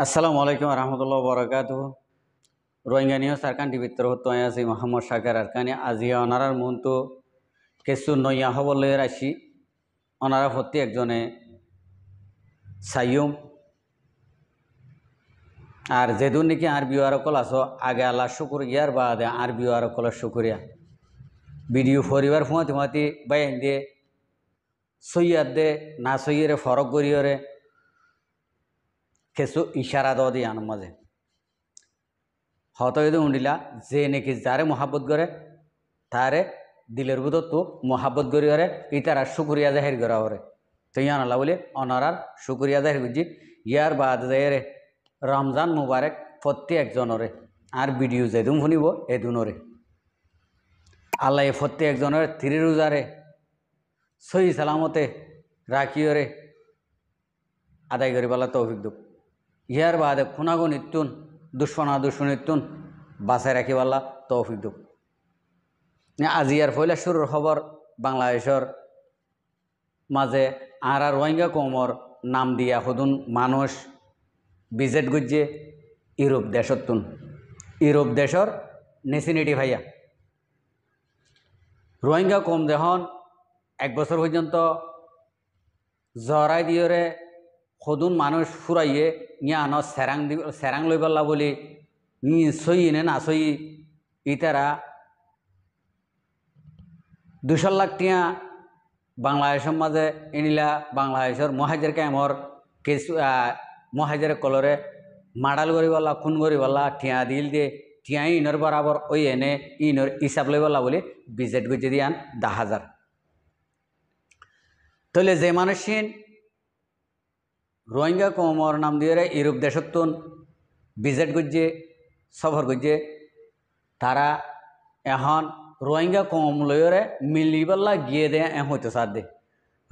আসসালামু আলাইকুম রহমতুল্লাহ বরকাত রোহিঙ্গা নিউজ আরকান টিভির হতো আছি মোহাম্মদ সাকার আরকানি আজি অনারার তো কেসু নইয়া হবলৈ আসি অনারা ভর্তি একজনে সাইয়ুম আর যেদুন নাকি আর বিওয়ার কল আসো আগে আল্লাহ শুকুর গিয়ার বাদে আর বিওয়ার কলের শুকুরিয়া বিডিও ফরিবার ফুঁয়াতে ফুঁয়াতে বাইন দিয়ে সইয়ার দে না সইয়ের ফরক করিয়রে কেসু ইশারা দিয়ে আনম মাঝে হত যদি উন্ডিলা যে নাকি যারে মহাব্বত করে তারে দিলের বুধত মহাবত করি করে ইতারা সুকুরিয়া জাহির করা হরে তো ইয়া আনলা বলে অনারার সুকুরিয়া জাহির করছি ইয়ার বাদ যায় রমজান মুবারক ফত্তি একজনরে আর ভিডিও যেদুম শুনিব এদুনরে আল্লাহ ফত্তি একজনের থ্রি রোজারে সহি সালামতে রাখিওরে আদায় বলা তো অভিজ্ঞ ইহার বাদে খুনাগো নিত্যুন দুশ্মনা দুশ্মন নিত্যুন বাঁচাই রাখিবাল্লা তৌফিক দুপ আজি আর ফইলা শুরুর খবর বাংলাদেশের মাঝে আর রোহিঙ্গা কমর নাম দিয়া হদুন মানুষ বিজেট গুজ্জে ইউরোপ দেশতুন ইউরোপ দেশর নেসিনিটি ভাইয়া রোহিঙ্গা কম দেহন এক বছর পর্যন্ত জরাই দিয়রে সদুন মানুষ ফুরাইয়ে ইয়ান সেরাং দিব সেরাং লই পাল্লা বলি সই এনে না সই ইতারা দুশাল লাখ টিয়া বাংলাদেশের মাঝে এনিলা বাংলাদেশের মহাজের কেমর কেস মহাজের কলরে মাডাল করিবাল্লা খুন করিবাল্লা ঠিয়া দিল দিয়ে ঠিয়া ইনর বরাবর ওই এনে ইনর হিসাব পাল্লা বলি বিজেট গুজি দিয়ান দা হাজার তাহলে যে মানুষ রোহিঙ্গা কমর নাম দিয়ে ইউরোপ দেশত্বন বিজেট করছে সফর করছে তারা এখন রোহিঙ্গা কম লয়রে মিলিবাল্লা গিয়ে দে এ হইতে সার দে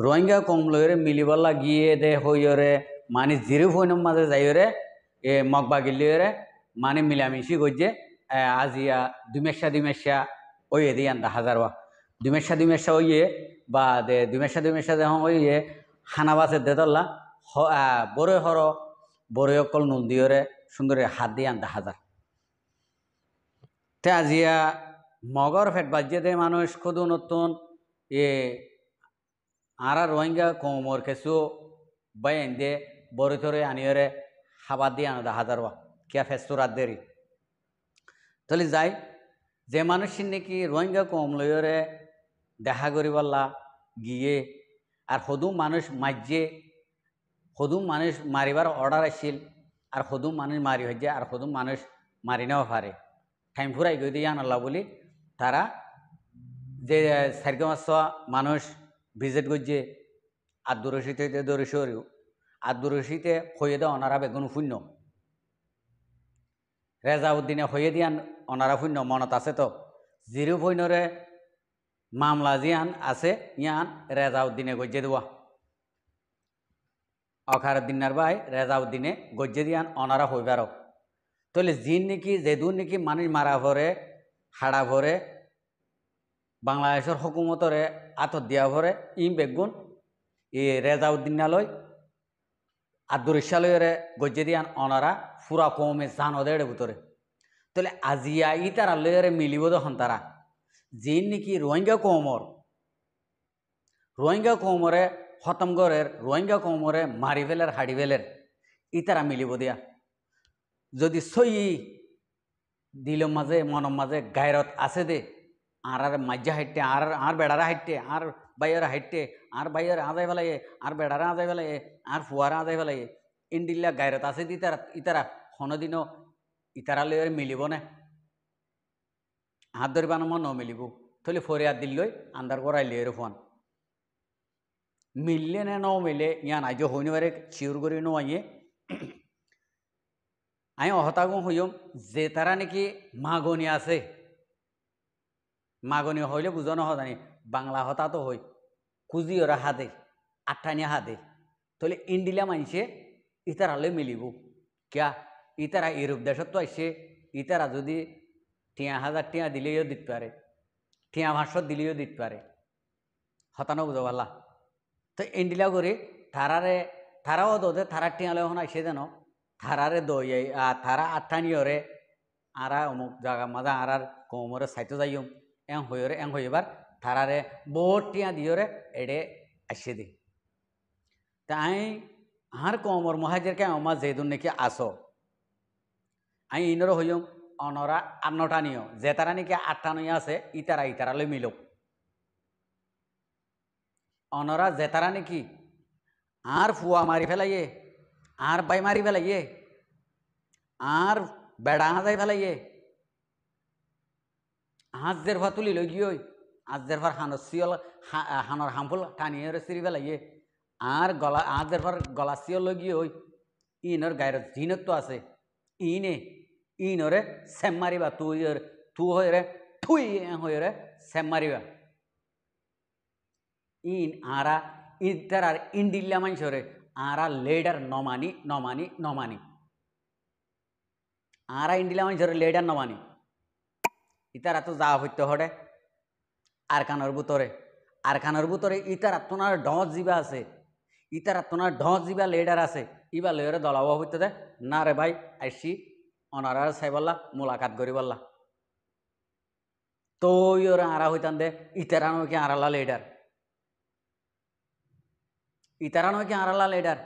রোহিঙ্গা কম লয়রে মিলিবাল্লা গিয়ে দে হইরে মানে জিরো ফোনের মাঝে যাইরে এ মগবা গিলিয়রে মানে মিলামিশি করছে আজিয়া দুমেশা দুমেশা ওই এদি আন্দা হাজারবা দুমেশা দুমেশা ওইয়ে বা দে দুমেশা দুমেশা যখন ওইয়ে হানাবাসের দেতল্লা বড় হর বড় অকল নন্দিয়রে সুন্দরে হাত দিয়ে আন্দা হাজার তে আজিয়া মগর ফেট বাজিয়ে দে মানুষ খুদু নতুন এ আরা রোহিঙ্গা কোমর খেসু বাই দে বড় থরে আনিয়রে হাবাদ দিয়ে আনো হাজার হাজারবা কিয়া ফেসু রাত দেরি তাহলে যাই যে মানুষের নাকি রোহিঙ্গা কম লয়রে দেখা করিবাল্লা গিয়ে আর সদু মানুষ মাজ্যে সদুম মানুষ মারিবার অর্ডার আসছিল আর সদুম মানুষ মারি হয়ে যায় আর সদুম মানুষ মারি নেওয়া পারে ঠাইম ফুরাই গিয়ে দিয়ে আনলা বলি তারা যে মাস মানুষ ভিজিট করছে আর দূরসিতে দূরসরি আর দূরসিতে হয়ে দেওয়া অনারা বেগুন শূন্য উদ্দিনে হয়ে দিয়ান অনারা শূন্য মনত আছে তো জিরো ফৈন্যরে মামলা জিয়ান আছে ইয়ান উদ্দিনে গজ্জে দেওয়া অখারুদ্দিনার ভাই রেজাউদ্দিনে গজ্জেরিয়ান অনারা হইবারও তাহলে জিন নাকি যেদুন নাকি মানুষ মারা ভরে হাড়া ভরে বাংলাদেশের হকুমতরে আতর দিয়া ভরে ইম বেগুন ই রেজাউদ্দিনালয় আর দুরিশালয়ের গজ্জেরিয়ান অনারা ফুরা কমে জান ওদের ভিতরে তাহলে আজিয়া ই তারা লয়েরে মিলিব দখন তারা জিন নাকি রোহিঙ্গা কমর রোহিঙ্গা কমরে খতমগড়ের রোহিঙ্গা কমরে হাড়ি ফেলের ইতারা মিলিব দিয়া যদি সই দিল মাঝে মনম মাঝে গায়রত আছে দে আর আর মাজ্জা হাইটে আর আর বেড়ারা হাইটে আর বাইয়ারা হাইটে আর বাইয়ারা আজাই ফেলাইয়ে আর বেড়ারা আজাই ফেলাইয়ে আর ফুয়ারা আজাই ফেলাইয়ে ইন্ডিল্লা গায়রত আছে দি ইতারা ইতারা কোনোদিনও ইতারা লয়ের মিলিব না হাত ধরবানো ন মিলিব থলে ফরিয়াদ দিল আন্দার করাই লয়ের ফোন ಮಿಲ್ಲೆನೇನೋವಿಲೆ ಯಾನ್ ಅಜೋ ಹೋನಿವರೆ ಚಿರ್ಗುರಿನೋ ಅಯ್ಯೆ আই অহতাগো হইম যে তারা নাকি মাগনি আছে মাগনি হইলে বুঝো নহ জানি বাংলা হতা তো হই কুজি ওরা হাতে আঠানি হাতে তাহলে ইন্ডিলা মানছে ইতারালে মিলিব কিয়া ইতারা ইউরোপ দেশত তো আসছে ইতারা যদি টিয়া হাজার টিয়া দিলেও দিতে পারে টিয়া ভাষ্য দিলেও দিতে পারে হতানো বুঝো পাল্লা তো এন্ডিলা করি থারারে থারাও দোদে থারা টিয়ালে হন আইসে দেন থারারে দই থারা আত্মানিয়রে আরা অমুক জায়গা মাজা আরার কোমরে সাইতে যাইম এং হইরে এং হইবার থারারে বহুত টিয়া দিয়রে এডে আইসে দি তা আই হার কোমর মহাজেরকে আমার যেদুন নাকি আসো আই ইনর হইম অনরা আন্নটা নিও যে তারা নাকি আটটা নই আছে ইতারা ইতারা লই মিলক অনরা জেতারা নাকি আর ফুয়া মারি ফেলাইয়ে আর বাই মারি ফেলাইয়ে আর বেড়া হাঁজাই ফেলাইয়ে হাঁস ভা তুলি লই গিয়ে হাঁস ভার হানর শিয়ল হানর হামফুল টানিয়ে চিরি ফেলাইয়ে আর গলা হাঁস ভার গলা শিয়ল লই গিয়ে ইনর গায়ের জিনত্ব আছে ইনে ইনরে সেম মারিবা তুই তু হয়ে রে থুই হয়ে রে সেম মারিবা ഇൻ ആറ ഇത്തറ ഇണ്ടില്ല മനുഷ്യരെ ആറ ലേഡർ নমানি নমানি নমানি ആറ ഇണ്ടില്ല മനുഷ്യരെ লেডার নমানি ইতারা তো যা হইতে হরে আর কানোর বুতরে আর কানোর বুতরে ইতারা তোনার ঢস জিবা আছে ইতারা তোনার ঢস জিবা লেডার আছে ইবা লেডারে দলাব হইতে দে না রে ভাই আইসি অনারার বললা মোলাকাত বললা তো ওরা আরা হইতান দে ইতারা নাকি আরালা লেডার ইতারা নয় কি আরালা লেডার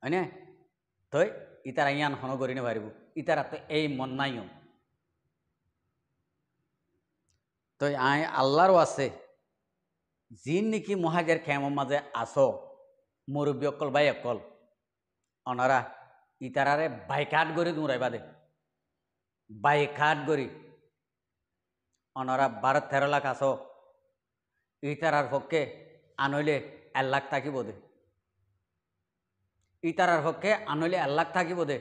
হয়নে তই ইতারা ইয়ান হন করি নেবারিব ইতারা তো এই মন নাইও তই আই আল্লাহরও আছে যিন নেকি মহাজের খেমর মাজে আস মুরব্বী অকল বাই অকল অনারা ইতারারে বাইকাট করে দৌড়াইবা দে বাইকাট করি অনারা বারো তেরো লাখ আস ইতারার পক্ষে আনইলে এক লাখ থাকি বোধে ইতারার হকে আনলে এক লাখ থাকি বোধে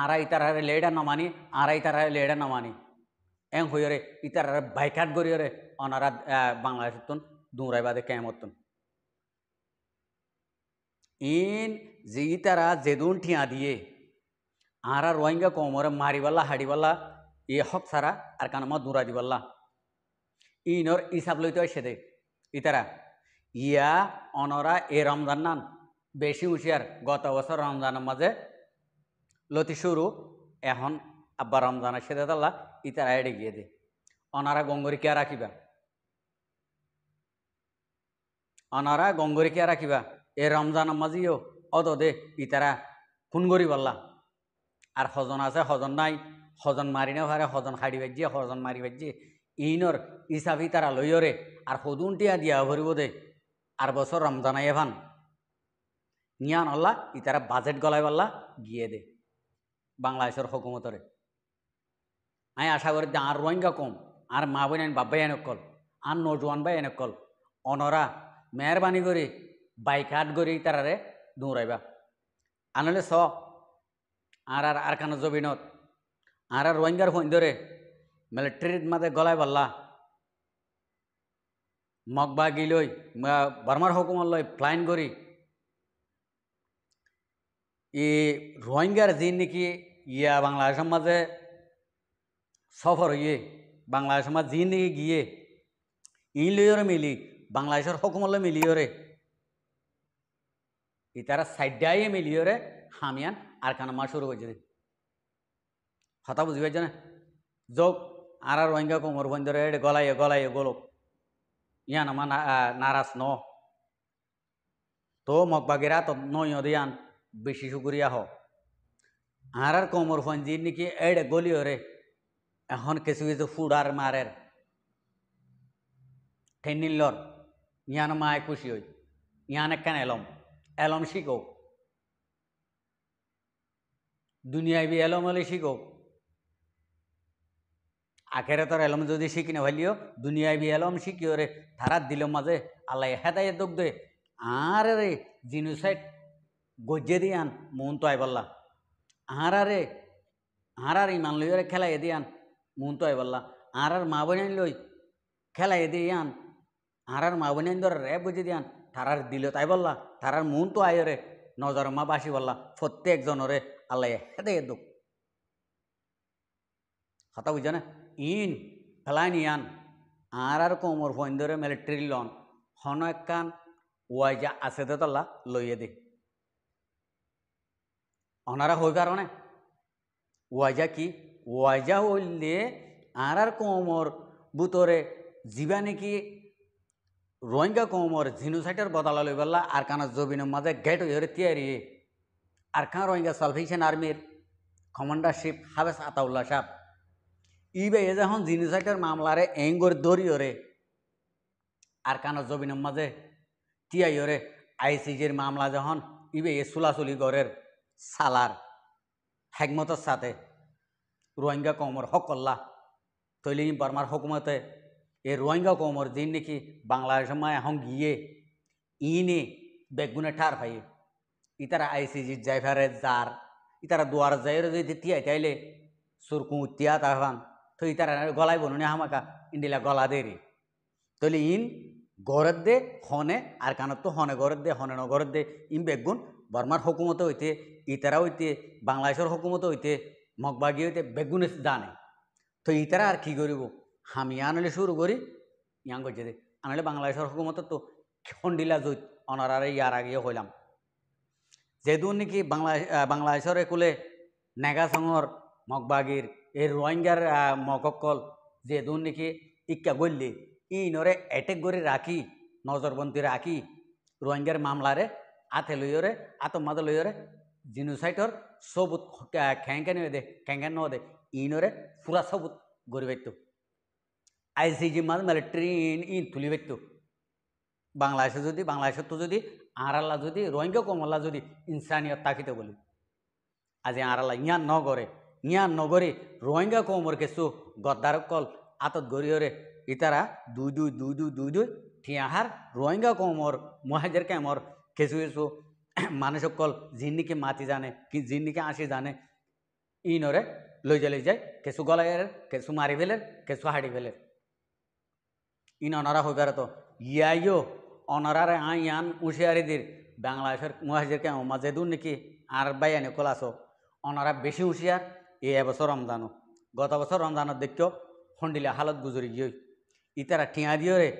আরা ইতারারে লেডা নমানি আরা ইতারারে লেডা নমানি এং হইরে ইতারারে বাইকাট গরিয়রে অনারা বাংলাদেশ দুরাই বাদে কেমতন ইন যে ইতারা যেদুন ঠিয়া দিয়ে আরা রোহিঙ্গা কমরে মারিবাল্লা হাড়িবাল্লা ইয়ে হক সারা আর কানমা দূরা দিবাল্লা ইনর ইসাব লইতে হয় সেদে ইতারা ইয়া অনরা এ রমজান নান বেশি হুঁশিয়ার গত বছর রমজানের মাঝে লতি শুরু এখন আব্বা রমজানের সেদে তাল্লা ইতার এড়ে গিয়ে দে অনারা গঙ্গরি কে রাখিবা অনারা গঙ্গরি কে রাখিবা এ রমজানের মাঝিও অত দে ইতারা খুন করি বললা আর হজন আছে হজন নাই হজন মারি না ভারে হজন হাড়ি বাজিয়ে হজন মারি বাজিয়ে ইনর ইসাফি তারা লইয়রে আর টিয়া দিয়া ভরিব দে আর বছর রমজানাই এভান নিয়ান আল্লাহ ইতারা বাজেট গলায় পাল্লা গিয়ে দে বাংলাদেশের হকুমতরে আমি আশা করি যে আর রোহিঙ্গা কম আর মা বোন বাব্বাই এনেকল আর নজওয়ান বাই এনেকল অনরা মেহরবানি করে বাইক হাট করে তারারে দৌড়াইবা আনলে স আর আর আর কানো জবিনত আর আর রোহিঙ্গার ফোন ধরে মিলিটারির মাঝে গলায় পাল্লা মগ বাগি লৈ বাৰ্মাৰ সকুমলৈ প্লাইন কৰি ই ৰোহিংগাৰ যি নেকি ইয়াৰ বাংলাদেশৰ মাজে চফৰ হৈয়ে বাংলাদেশৰ মাজ যি নেকি গিয়ে ই লৈয়ৰে মিলি বাংলাদেশৰ সকুমলৈ মিলিয়ৰে ইতাৰ চাইডাইয়ে মিলিয়ৰে হামিয়ান আৰখানামা চুৰু কৰিছে হতা বুজি পাইছেনে যৌ আৰু Rohingya কোমৰ বন্দৰে গলায়ে গলায়ে গলক yan naman uh, ah, naras no. তো মকবাগেরা তত নইয়ান বেশি সুগুরিয়া হ আর আর কোমর ফঞ্জির নাকি এড গলি রে এখন কিছু কিছু ফুডার মারের ঠেনিল্লর ইয়ান মায় খুশি হই ইয়ান একখান এলম এলম শিখো দুনিয়ায় বি এলম হলে শিখো আখেরাতর এলম যদি শিখি না ভালিও দুনিয়ায় বি এলম শিখিও রে থারাত দিল মাঝে আল্লাহ হেদায় দোক দে আরে রে সাইড গজ্জে দিয়ে আন মন তো আই আহারে আহার আর ইমান লই রে খেলাই দিয়ে আন মন তো আই আহার আর মা বোন লই খেলাই দিয়ে আন আহার আর মা বোন ধরে রে বুঝে দিয়ে আন থারার দিল তাই বললা থারার মন তো আয় রে নজর মা বাসি বললা প্রত্যেকজনরে আল্লাহ হেদায় দোক হতা বুঝে না ইন ফ্লানিয়ান আর আর কোমর ফন্দরে মিলিটারি লন হন একান ওয়াইজা আছে দে তল্লা লইয়ে দে অনারা হই কারণে ওয়াইজা কি ওয়াইজা হইলে আর আর কোমর বুতরে জীবা নাকি রোহিঙ্গা কোমর জিনোসাইটের বদলা লই পেলা আর কানা জবিনের মাঝে গেট হয়ে তিয়ারি আর কান রোহিঙ্গা সালভেশন আর্মির কমান্ডারশিপ হাবেস আতাউল্লা সাহেব ই এ যখন জিনিসাইটের মামলারে এঙ্গর ধরিও রে আর কানো জবিনের মাঝে তিয়াইও রে আইসিজির মামলা যখন ইবে এ সুলাসুলি গড়ের সালার হেকমতের সাথে রোহিঙ্গা কমর হকল্লা তৈলি বর্মার হকুমতে এ রোহিঙ্গা কমর দিন নাকি বাংলাদেশের মা এখন গিয়ে ইনে বেগুনে ঠার ভাই ইতারা আইসিজি জাইফারে যার ইতারা দুয়ার যাইরে যদি তিয়াই তাইলে সুরকু তিয়া তাহান থই তারা গলায় বলুন হামাকা ইন্ডিলা গলা দেরি তলি ইন গড়ের দে হনে আর কানত তো হনে গড়ের দে হনে নগরের দে ইন বেগুন বর্মার হকুমত হইতে ইতারা হইতে বাংলাদেশের হকুমত হইতে মগবাগি হইতে বেগুনে দানে তো ইতারা আর কি করিব হামি আনলে শুরু করি ইয়াং করছে দে আনলে বাংলাদেশের হকুমত তো খন্ডিলা জৈত অনারারে ইয়ার আগে হইলাম যেহেতু নাকি বাংলা বাংলাদেশের একুলে নেগাসঙর মগবাগির এই রোহিঙ্গার মকক্কল যে দুর্নীতি ইক্কা গল্লি ই নরে অ্যাটেক করে রাখি নজরবন্দি রাখি রোহিঙ্গার মামলারে আতে লইয়রে আতঙ্কবাদ লইয়রে জিনোসাইটর সবুত খ্যাঙ্কানি দে খ্যাঙ্কান দে ইনরে পুরা সবুত গরিবাইতো আইসিজি মাঝ মেলে ট্রেন ইন তুলিবাইতো বাংলাদেশে যদি বাংলাদেশের তো যদি আড়াল্লা যদি রোহিঙ্গা কমল্লা যদি ইনসানিয়ত তাকিতে বলি আজি আড়াল্লা ইয়ান ন ইয়ান নগরী রোহিঙ্গা কৌমর কেসু কল আতত গরিয়রে ইতারা দুই দুই দুই দুই দুই দুই ঠিয়াহার রোহিঙ্গা কৌমর মহাজের কেমর কেসু কেসু মানুষকল জিন্নিকে মাতি জানে কি জিন্নিকে আসি জানে ইনরে লই চলে যায় কেসু গলায়ের কেসু মারি ফেলের কেসু হাড়ি ফেলের ইন অনারা হইবার তো ইয়াইও অনারারে আই আন হুঁশিয়ারিদের বাংলাদেশের মহাজের কেমন মাঝে দূর নাকি আর বাইয়ানি কলাসো অনারা বেশি হুঁশিয়ার এই এবছর রমজান গত বছর রমজানত দেখ খন্ডিলা হালত গুজরি গিয়ে ইতারা ঠিয়া দিও রে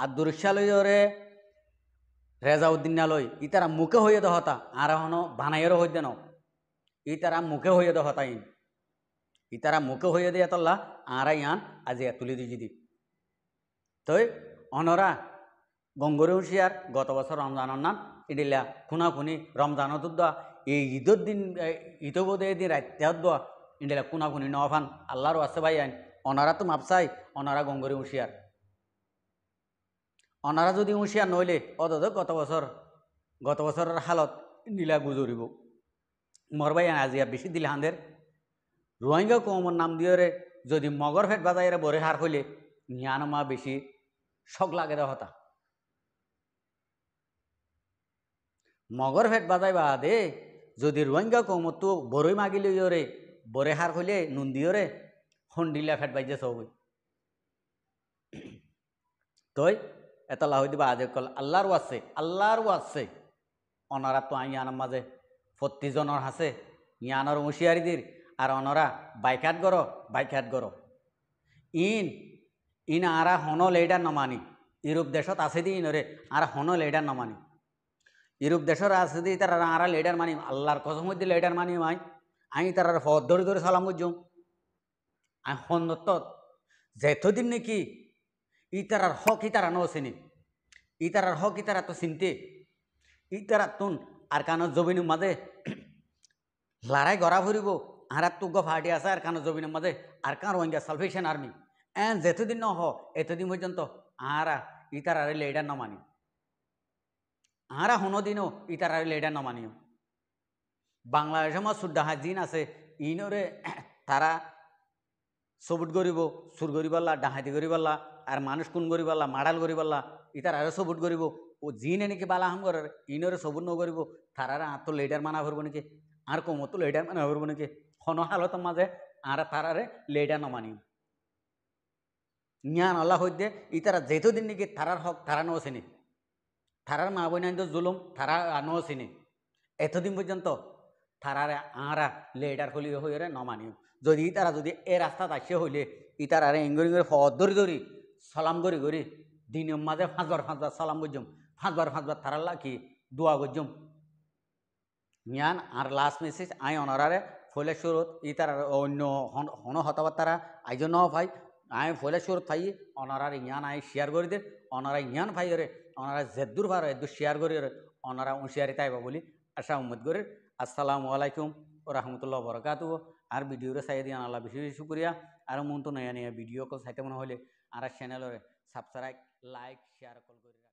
আর দুরিশা রে রেজা উদ্দিনালয় ইতারা মুখে হইয়ে দহতা আর হন বানাইয়েরও হই দেন ইতারা মুখে হইয়ে দহতা ইন ইতারা মুখে হইয়ে দিয়ে তল্লা আরা ইয়ান আজি তুলি দি যদি তই অনরা গঙ্গরে উশিয়ার গত বছর রমজানের নাম ইডিলা খুনা খুনি রমজানত উদ্দা এই ঈদের দিন ঈদবোধে দিন রাত্যাত ইন্ডিয়া কোনা কুনি নফান আল্লাহর আছে ভাই আইন অনারা তো মাপসাই অনারা গঙ্গরে উঁশিয়ার অনারা যদি উঁশিয়ার নইলে অত গত বছর গত বছরের হালত নীলা গুজরিব মর ভাই আজিয়া বেশি দিলে হাঁদের রোহিঙ্গা কমর নাম দিয়ে যদি মগর ফেট বাজায় বরে হার হইলে নিয়ানমা বেশি শখ লাগে হতা মগর ফেট বাজাই বা দে যদি রোহিঙ্গা কৌমত বরৈ মাগিলে ইয়রে বরে হার হইলে নুন দিয়রে হন্ডিলা ফেট বাইজে সবই তই এটা লাহই দিবা আজ কল আল্লাহরও আছে আল্লাহরও আছে অনরা তো আই মাঝে প্রতিজনের হাসে ইয়ানর মুশিয়ারি দির আর অনরা বাইকাত গর বাইকাত গর ইন ইন আরা হনল এইডা নমানি ইউরোপ দেশত আছে দি ইনরে আর হনল এইডা নমানি এরূপ দেশের রাজনীতি তারা আরা লেডার মানি আল্লাহর কসম মধ্যে লেডার মানি মাই আমি তারার পথ ধরে ধরে সালাম করছুম আমি সন্নত যেতদিন নাকি ই তারার হক ই তারা নচিনি ই তারার হক ই তারা তো চিনতে ই তারা তুন আর কানো জবিনের মাঝে লড়াই গড়া ভরিব আহারা তুগ্য ফাটি আছে আর কানো জবিনের মাঝে Arakan Rohingya salvation army এন যেতদিন ন হ এতদিন পর্যন্ত আহারা ই তারারে লেডার ন মানি আরা হনো দিনও ইতারার লেডা নমানিও বাংলাদেশের মা সুদ্দাহা জিন আছে ইনরে তারা সবুট গরিব সুর গরিবাল্লা ডাহাতি গরিবাল্লা আর মানুষ কোন গরিবাল্লা মাডাল গরিবাল্লা ইতার আরও সবুট গরিব ও জিন এনেকে বালা হাম করার ইনরে সবুট ন গরিব তারা আর তো লেডার মানা ভরব নাকি আর কম তো লেডার মানা ভরব নাকি হন হালত মাঝে আর তারারে লেডা নমানি জ্ঞান আল্লাহ হইতে ইতারা যেহেতু দিন নাকি তারার হক তারা নছেনি থারার মা বোনাইন্দ জুলুম থারা আনো চিনি এতদিন পর্যন্ত থারারে আঁরা লেডার হলি হইরে নমানি যদি ইতারা যদি এ রাস্তা আসে হইলে ইতার তারারে এঙ্গরি করে ফত ধরি ধরি সলাম করি করি দিনের মাঝে ফাঁসবার ফাঁসবার সলাম করজম ফাঁসবার ফাঁসবার থারাল্লা লাখি দোয়া করজম ইয়ান আর লাস্ট মেসেজ আই অনারে ফলে সুরত ইতার তারা অন্য হন হতাবার তারা আইজন ভাই আই ফলে সুরত ফাই অনারার ইয়ান আই শেয়ার করে দে অনারা ইয়ান ফাই রে ওনারা জেদ্দুর ভার এদ্দু শেয়ার করি ওনারা উঁশিয়ারি তাইবা বলি আশা উম্মদ করি আসসালামু আলাইকুম ও রহমতুল্লাহ বরকাত আর ভিডিওরে চাই দিয়ে আনালা বেশি বেশি শুক্রিয়া আর মন তো নয়া নয়া ভিডিও কল চাইতে মনে হলে আর চ্যানেলের সাবস্ক্রাইব লাইক শেয়ার কল করি